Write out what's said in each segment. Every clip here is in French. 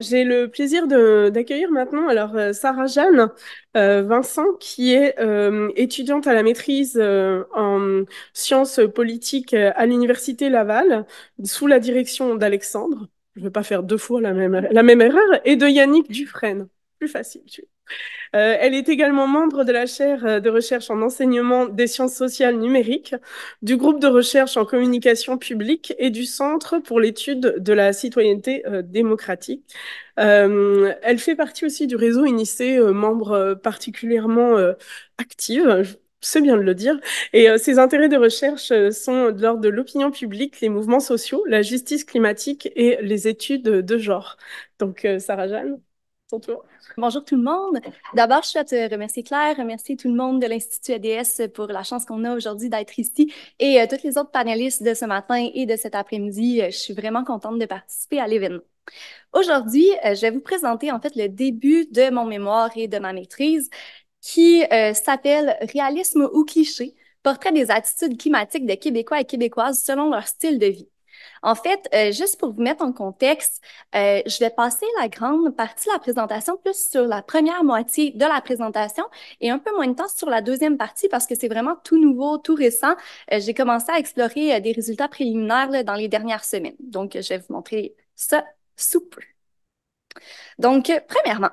J'ai le plaisir d'accueillir maintenant alors euh, Sarah Jeanne euh, Vincent, qui est euh, étudiante à la maîtrise en sciences politiques à l'université Laval, sous la direction d'Alexandre. Je ne vais pas faire deux fois la même, la même erreur, et de Yannick Dufresne. Plus facile, tu euh, elle est également membre de la chaire euh, de recherche en enseignement des sciences sociales numériques, du groupe de recherche en communication publique et du Centre pour l'étude de la citoyenneté euh, démocratique. elle fait partie aussi du réseau INICE, membre particulièrement active, c'est bien de le dire. Et ses intérêts de recherche sont de l'ordre de l'opinion publique, les mouvements sociaux, la justice climatique et les études de genre. Donc, Sarah Jeanne. Bonjour tout le monde. D'abord, je souhaite euh, remercier Claire, remercier tout le monde de l'Institut ADS pour la chance qu'on a aujourd'hui d'être ici et euh, toutes les autres panélistes de ce matin et de cet après-midi. Euh, je suis vraiment contente de participer à l'événement. Aujourd'hui, je vais vous présenter en fait le début de mon mémoire et de ma maîtrise qui s'appelle Réalisme ou cliché, portrait des attitudes climatiques des Québécois et Québécoises selon leur style de vie. En fait, euh, juste pour vous mettre en contexte, euh, je vais passer la grande partie de la présentation plus sur la première moitié de la présentation et un peu moins de temps sur la deuxième partie parce que c'est vraiment tout nouveau, tout récent. Euh, j'ai commencé à explorer des résultats préliminaires dans les dernières semaines. Donc, je vais vous montrer ça sous peu. Donc, premièrement,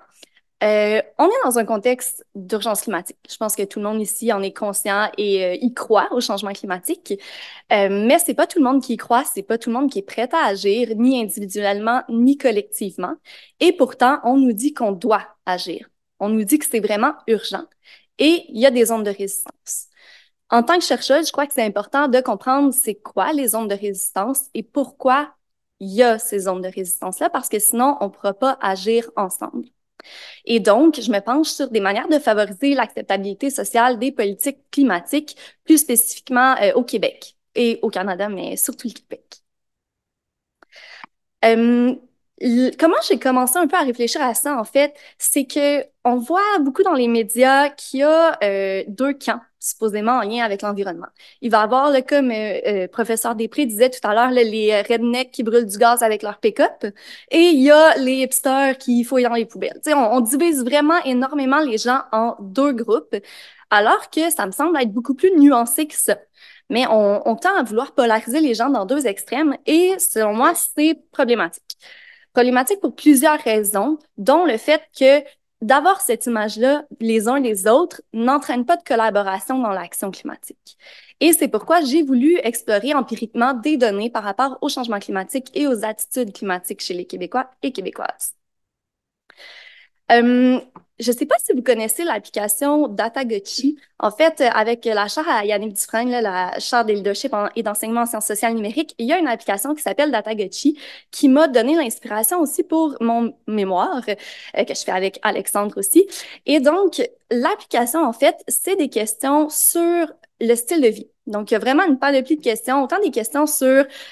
euh, on est dans un contexte d'urgence climatique. Je pense que tout le monde ici en est conscient et euh, y croit au changement climatique. Euh, mais c'est pas tout le monde qui y croit, c'est pas tout le monde qui est prêt à agir, ni individuellement, ni collectivement. Et pourtant, on nous dit qu'on doit agir. On nous dit que c'est vraiment urgent. Et il y a des zones de résistance. En tant que chercheuse, je crois que c'est important de comprendre c'est quoi les zones de résistance et pourquoi il y a ces zones de résistance-là, parce que sinon, on ne pourra pas agir ensemble. Et donc, je me penche sur des manières de favoriser l'acceptabilité sociale des politiques climatiques, plus spécifiquement euh, au Québec et au Canada, mais surtout le Québec. Euh, comment j'ai commencé un peu à réfléchir à ça, en fait, c'est que on voit beaucoup dans les médias qu'il y a euh, deux camps supposément en lien avec l'environnement. Il va y avoir, le comme euh, le professeur Després disait tout à l'heure, les euh, rednecks qui brûlent du gaz avec leur pick-up, et il y a les hipsters qui fouillent dans les poubelles. on, on divise vraiment énormément les gens en deux groupes, alors que ça me semble être beaucoup plus nuancé que ça. Mais on, on tend à vouloir polariser les gens dans deux extrêmes, et selon moi, c'est problématique problématique pour plusieurs raisons, dont le fait que d'avoir cette image-là les uns les autres n'entraîne pas de collaboration dans l'action climatique. Et c'est pourquoi j'ai voulu explorer empiriquement des données par rapport au changement climatique et aux attitudes climatiques chez les Québécois et Québécoises. Euh, je ne sais pas si vous connaissez l'application Datagotchi. En fait, euh, avec la chaire à Yannick Dufresne, la chaire des leadership et d'enseignement en sciences sociales numériques, il y a une application qui s'appelle Datagotchi qui m'a donné l'inspiration aussi pour mon mémoire euh, que je fais avec Alexandre aussi. Et donc, l'application, en fait, c'est des questions sur le style de vie. Donc, il y a vraiment une panoplie de questions, autant des questions sur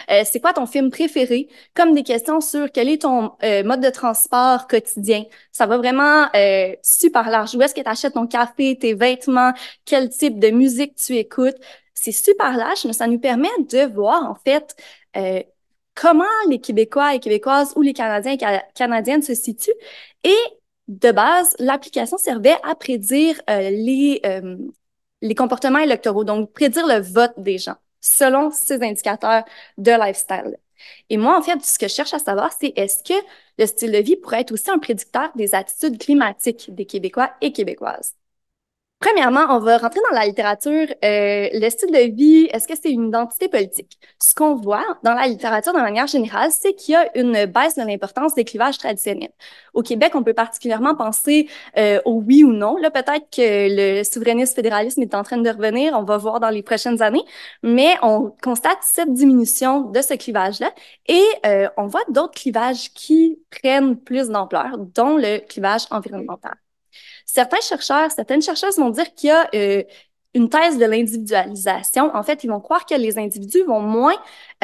euh, c'est quoi ton film préféré, comme des questions sur quel est ton mode de transport quotidien. Ça va vraiment super large. Où est-ce que tu achètes ton café, tes vêtements, quel type de musique tu écoutes. C'est super large, mais ça nous permet de voir, en fait, euh, comment les Québécois et Québécoises ou les Canadiens et Canadiennes se situent. Et de base, l'application servait à prédire euh, les, euh, les comportements électoraux, donc prédire le vote des gens selon ces indicateurs de lifestyle. Et moi, en fait, ce que je cherche à savoir, c'est est-ce que le style de vie pourrait être aussi un prédicteur des attitudes climatiques des Québécois et Québécoises? Premièrement, on va rentrer dans la littérature. Euh, le style de vie, est-ce que c'est une identité politique? Ce qu'on voit dans la littérature de manière générale, c'est qu'il y a une baisse de l'importance des clivages traditionnels. Au Québec, on peut particulièrement penser euh, au oui ou non. Là, peut-être que le souverainisme fédéralisme est en train de revenir. On va voir dans les prochaines années. Mais on constate cette diminution de ce clivage-là. Et euh, on voit d'autres clivages qui prennent plus d'ampleur, dont le clivage environnemental. Certains chercheurs, certaines chercheuses vont dire qu'il y a euh, une thèse de l'individualisation. En fait, ils vont croire que les individus vont moins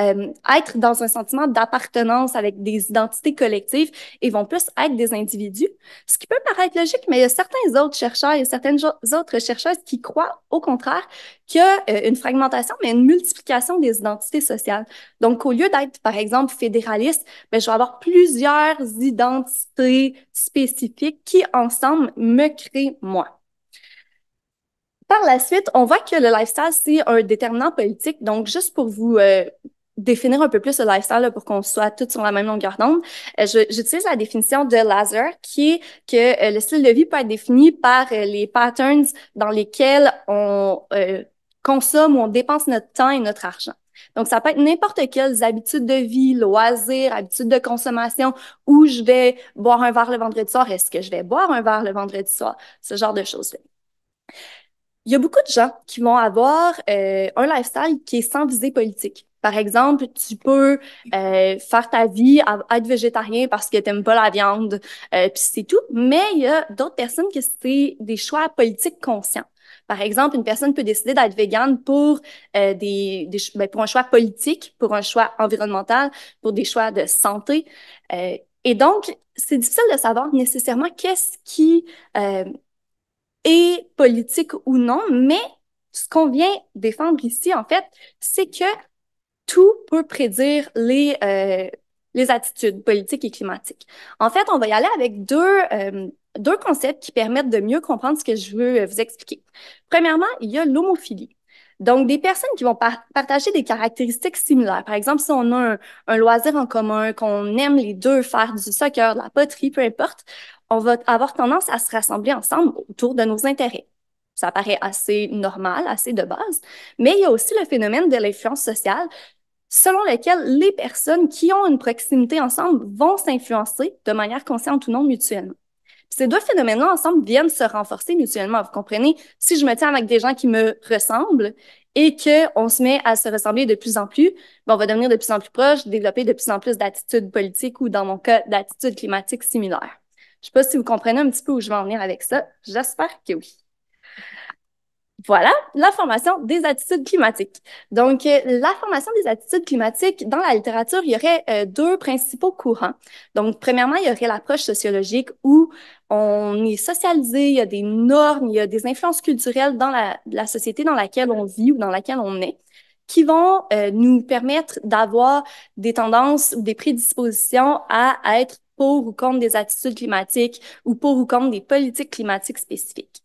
euh, être dans un sentiment d'appartenance avec des identités collectives et vont plus être des individus, ce qui peut paraître logique, mais il y a certains autres chercheurs et certaines autres chercheuses qui croient au contraire qu'il y a une fragmentation, mais une multiplication des identités sociales. Donc, au lieu d'être, par exemple, fédéraliste, bien, je vais avoir plusieurs identités spécifiques qui, ensemble, me créent moi. Par la suite, on voit que le lifestyle, c'est un déterminant politique. Donc, juste pour vous euh, définir un peu plus le lifestyle pour qu'on soit tous sur la même longueur d'onde, euh, j'utilise la définition de Lazar, qui est que euh, le style de vie peut être défini par les patterns dans lesquels on consomme ou on dépense notre temps et notre argent. Donc, ça peut être n'importe quelles habitudes de vie, loisirs, habitudes de consommation, où je vais boire un verre le vendredi soir, est-ce que je vais boire un verre le vendredi soir, ce genre de choses-là il y a beaucoup de gens qui vont avoir euh, un lifestyle qui est sans visée politique. Par exemple, tu peux euh, faire ta vie à, être végétarien parce que t'aimes pas la viande, euh, puis c'est tout. Mais il y a d'autres personnes qui c'est des choix politiques conscients. Par exemple, une personne peut décider d'être végane pour euh, des, des ben, pour un choix politique, pour un choix environnemental, pour des choix de santé. et donc, c'est difficile de savoir nécessairement qu'est-ce qui et politique ou non, mais ce qu'on vient défendre ici, en fait, c'est que tout peut prédire les, euh, les attitudes politiques et climatiques. En fait, on va y aller avec deux, euh, deux concepts qui permettent de mieux comprendre ce que je veux euh, vous expliquer. Premièrement, il y a l'homophilie. Donc, des personnes qui vont partager des caractéristiques similaires. Par exemple, si on a un, un loisir en commun, qu'on aime les deux faire du soccer, de la poterie, peu importe, on va avoir tendance à se rassembler ensemble autour de nos intérêts. Ça paraît assez normal, assez de base, mais il y a aussi le phénomène de l'influence sociale selon lequel les personnes qui ont une proximité ensemble vont s'influencer de manière consciente ou non mutuellement ces deux phénomènes-là ensemble viennent se renforcer mutuellement. Vous comprenez? Si je me tiens avec des gens qui me ressemblent et qu'on se met à se ressembler de plus en plus, ben on va devenir de plus en plus proche, développer de plus en plus d'attitudes politiques ou, dans mon cas, d'attitudes climatiques similaires. Je ne sais pas si vous comprenez un petit peu où je vais en venir avec ça. J'espère que oui. Voilà la formation des attitudes climatiques. Donc, euh, la formation des attitudes climatiques, dans la littérature, il y aurait euh, deux principaux courants. Donc, premièrement, il y aurait l'approche sociologique où on est socialisé, il y a des normes, il y a des influences culturelles dans la, société dans laquelle on vit ou dans laquelle on est qui vont euh, nous permettre d'avoir des tendances ou des prédispositions à être pour ou contre des attitudes climatiques ou pour ou contre des politiques climatiques spécifiques.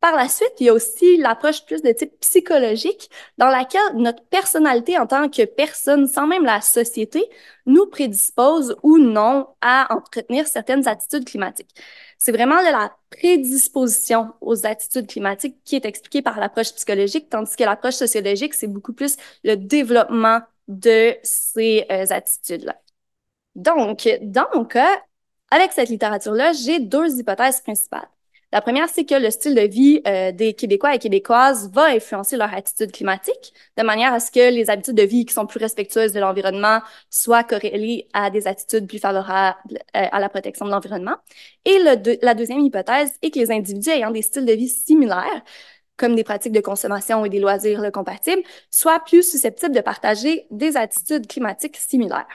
Par la suite, il y a aussi l'approche plus de type psychologique, dans laquelle notre personnalité en tant que personne, sans même la société, nous prédispose ou non à entretenir certaines attitudes climatiques. C'est vraiment de la prédisposition aux attitudes climatiques qui est expliquée par l'approche psychologique, tandis que l'approche sociologique, c'est beaucoup plus le développement de ces euh, attitudes-là. Donc, dans mon cas, euh, avec cette littérature-là, j'ai deux hypothèses principales. La première, c'est que le style de vie euh, des Québécois et Québécoises va influencer leur attitude climatique, de manière à ce que les habitudes de vie qui sont plus respectueuses de l'environnement soient corrélées à des attitudes plus favorables euh, à la protection de l'environnement. Et la deuxième hypothèse est que les individus ayant des styles de vie similaires comme des pratiques de consommation et des loisirs compatibles, soient plus susceptibles de partager des attitudes climatiques similaires.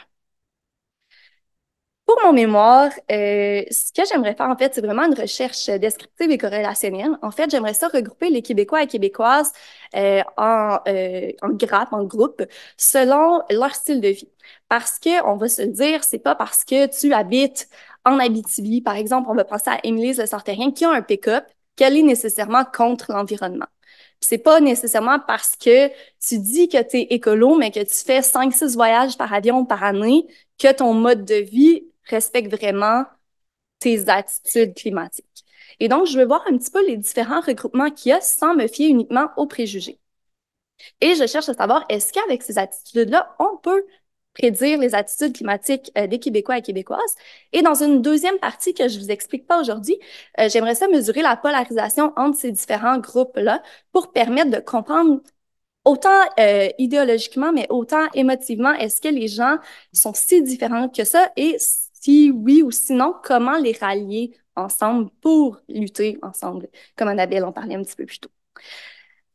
Pour mon mémoire, euh, ce que j'aimerais faire, en fait, c'est vraiment une recherche descriptive et corrélationnelle. En fait, j'aimerais ça regrouper les Québécois et Québécoises euh, en, euh, en grappe, en groupe, selon leur style de vie. Parce que, on va se dire, c'est pas parce que tu habites en Abitibi, par exemple, on va penser à émilie Le Sartérien qui a un pick-up, qu'elle est nécessairement contre l'environnement. C'est pas nécessairement parce que tu dis que tu es écolo, mais que tu fais 5-6 voyages par avion par année, que ton mode de vie respecte vraiment tes attitudes climatiques. Et donc, je veux voir un petit peu les différents regroupements qu'il y a sans me fier uniquement aux préjugés. Et je cherche à savoir, est-ce qu'avec ces attitudes-là, on peut prédire les attitudes climatiques euh, des Québécois et Québécoises. Et dans une deuxième partie que je vous explique pas aujourd'hui, euh, j'aimerais ça mesurer la polarisation entre ces différents groupes-là pour permettre de comprendre autant euh, idéologiquement, mais autant émotivement, est-ce que les gens sont si différents que ça et si oui ou sinon, comment les rallier ensemble pour lutter ensemble, comme Annabelle en parlait un petit peu plus tôt.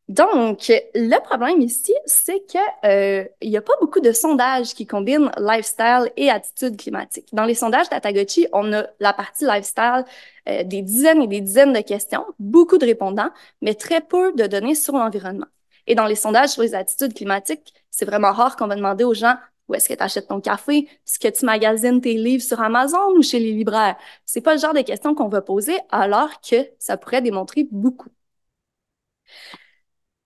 Donc, le problème ici, c'est qu'il euh, n'y a pas beaucoup de sondages qui combinent lifestyle et attitude climatique. Dans les sondages d'Atagochi, on a la partie lifestyle, euh, des dizaines et des dizaines de questions, beaucoup de répondants, mais très peu de données sur l'environnement. Et dans les sondages sur les attitudes climatiques, c'est vraiment rare qu'on va demander aux gens où est-ce que tu achètes ton café, est-ce que tu magasines tes livres sur Amazon ou chez les libraires. C'est pas le genre de questions qu'on va poser alors que ça pourrait démontrer beaucoup.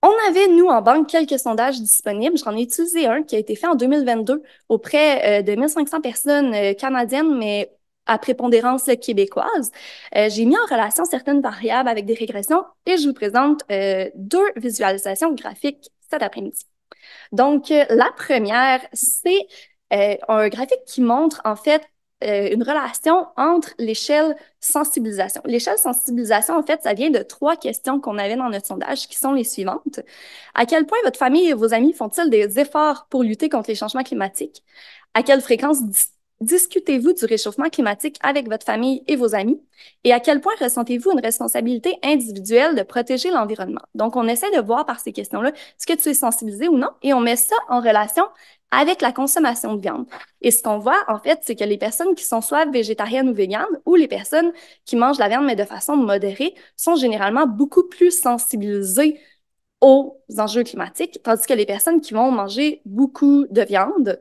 On avait, nous, en banque, quelques sondages disponibles. J'en ai utilisé un qui a été fait en 2022 auprès euh, de 1500 personnes euh, canadiennes, mais à prépondérance québécoise. Euh, j'ai mis en relation certaines variables avec des régressions et je vous présente deux visualisations graphiques cet après-midi. Donc, euh, la première, c'est euh, un graphique qui montre en fait euh, une relation entre l'échelle sensibilisation. L'échelle sensibilisation, en fait, ça vient de trois questions qu'on avait dans notre sondage qui sont les suivantes. À quel point votre famille et vos amis font-ils des efforts pour lutter contre les changements climatiques? À quelle fréquence Discutez-vous du réchauffement climatique avec votre famille et vos amis et à quel point ressentez-vous une responsabilité individuelle de protéger l'environnement. Donc, on essaie de voir par ces questions-là ce que tu es sensibilisé ou non et on met ça en relation avec la consommation de viande. Et ce qu'on voit, en fait, c'est que les personnes qui sont soit végétariennes ou véganes ou les personnes qui mangent la viande mais de façon modérée sont généralement beaucoup plus sensibilisées aux enjeux climatiques, tandis que les personnes qui vont manger beaucoup de viande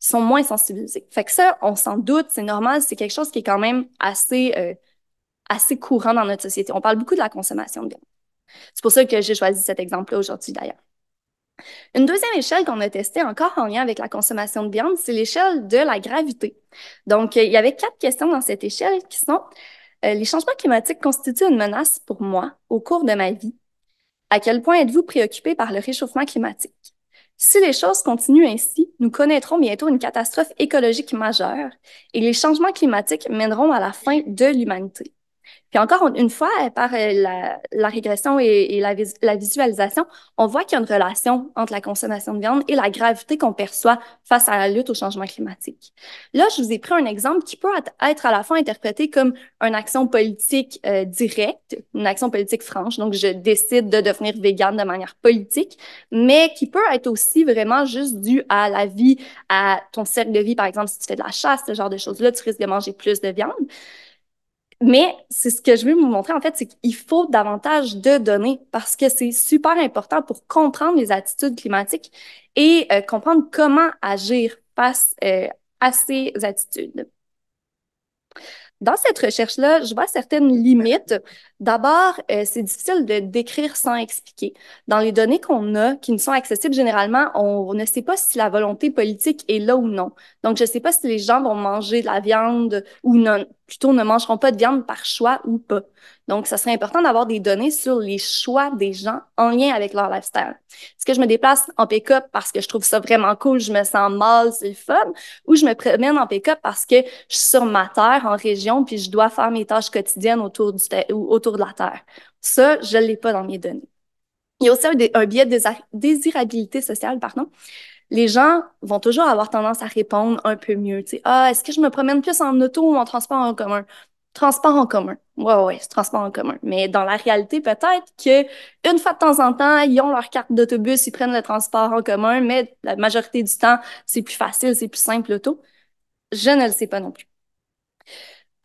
sont moins sensibilisés. Fait que ça, on s'en doute, c'est normal, c'est quelque chose qui est quand même assez, euh, assez courant dans notre société. On parle beaucoup de la consommation de viande. C'est pour ça que j'ai choisi cet exemple-là aujourd'hui d'ailleurs. Une deuxième échelle qu'on a testée encore en lien avec la consommation de viande, c'est l'échelle de la gravité. Donc, euh, il y avait quatre questions dans cette échelle qui sont euh, les changements climatiques constituent une menace pour moi au cours de ma vie. À quel point êtes-vous préoccupé par le réchauffement climatique? Si les choses continuent ainsi, nous connaîtrons bientôt une catastrophe écologique majeure et les changements climatiques mèneront à la fin de l'humanité. Puis encore une fois, euh, par euh, la, régression et, la, visualisation, on voit qu'il y a une relation entre la consommation de viande et la gravité qu'on perçoit face à la lutte au changement climatique. Là, je vous ai pris un exemple qui peut être à la fois interprété comme une action politique euh, directe, une action politique franche, donc je décide de devenir végane de manière politique, mais qui peut être aussi vraiment juste dû à la vie, à ton cercle de vie, par exemple, si tu fais de la chasse, ce genre de choses-là, tu risques de manger plus de viande. Mais c'est ce que je veux vous montrer, en fait, c'est qu'il faut davantage de données parce que c'est super important pour comprendre les attitudes climatiques et euh, comprendre comment agir face euh, à ces attitudes. Dans cette recherche-là, je vois certaines limites. D'abord, euh, c'est difficile de décrire sans expliquer. Dans les données qu'on a, qui ne sont accessibles généralement, on, ne sait pas si la volonté politique est là ou non. Donc, je ne sais pas si les gens vont manger de la viande ou non plutôt ne mangeront pas de viande par choix ou pas. Donc, ça serait important d'avoir des données sur les choix des gens en lien avec leur lifestyle. Est-ce que je me déplace en pick-up parce que je trouve ça vraiment cool, je me sens mal, c'est fun, ou je me promène en pick-up parce que je suis sur ma terre, en région, puis je dois faire mes tâches quotidiennes autour, du autour de la terre. Ça, je ne l'ai pas dans mes données. Il y a aussi un biais de désirabilité sociale, pardon les gens vont toujours avoir tendance à répondre un peu mieux. Tu sais, ah, est-ce que je me promène plus en auto ou en transport en commun? Transport en commun. Ouais, ouais, c'est transport en commun. Mais dans la réalité, peut-être que une fois de temps en temps, ils ont leur carte d'autobus, ils prennent le transport en commun, mais la majorité du temps, c'est plus facile, c'est plus simple l'auto. Je ne le sais pas non plus.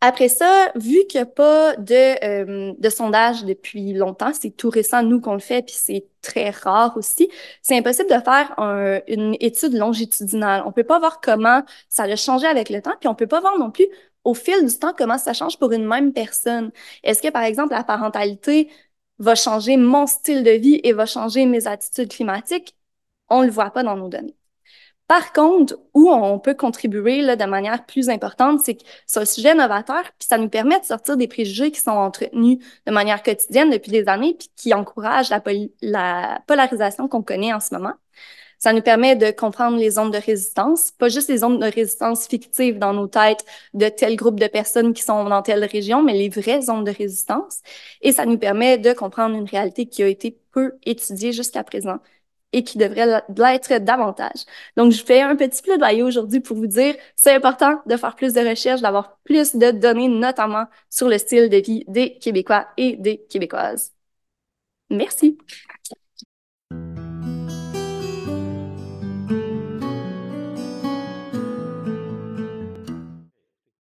Après ça, vu qu'il n'y a pas euh, de, sondage depuis longtemps, c'est tout récent, nous, qu'on le fait, puis c'est très rare aussi, c'est impossible de faire une étude longitudinale. On ne peut pas voir comment ça a changé avec le temps, puis on ne peut pas voir non plus au fil du temps comment ça change pour une même personne. Est-ce que, par exemple, la parentalité va changer mon style de vie et va changer mes attitudes climatiques? On ne le voit pas dans nos données. Par contre, où on peut contribuer de manière plus importante, c'est que c'est sujet novateur, puis ça nous permet de sortir des préjugés qui sont entretenus de manière quotidienne depuis des années, puis qui encouragent la, la polarisation qu'on connaît en ce moment. Ça nous permet de comprendre les zones de résistance, pas juste les zones de résistance fictives dans nos têtes de tel groupe de personnes qui sont dans telle région, mais les vraies zones de résistance. Et ça nous permet de comprendre une réalité qui a été peu étudiée jusqu'à présent, et qui devrait l'être davantage. Donc, je fais un petit plaidoyer aujourd'hui pour vous dire, c'est important de faire plus de recherches, d'avoir plus de données, notamment sur le style de vie des Québécois et des Québécoises. Merci.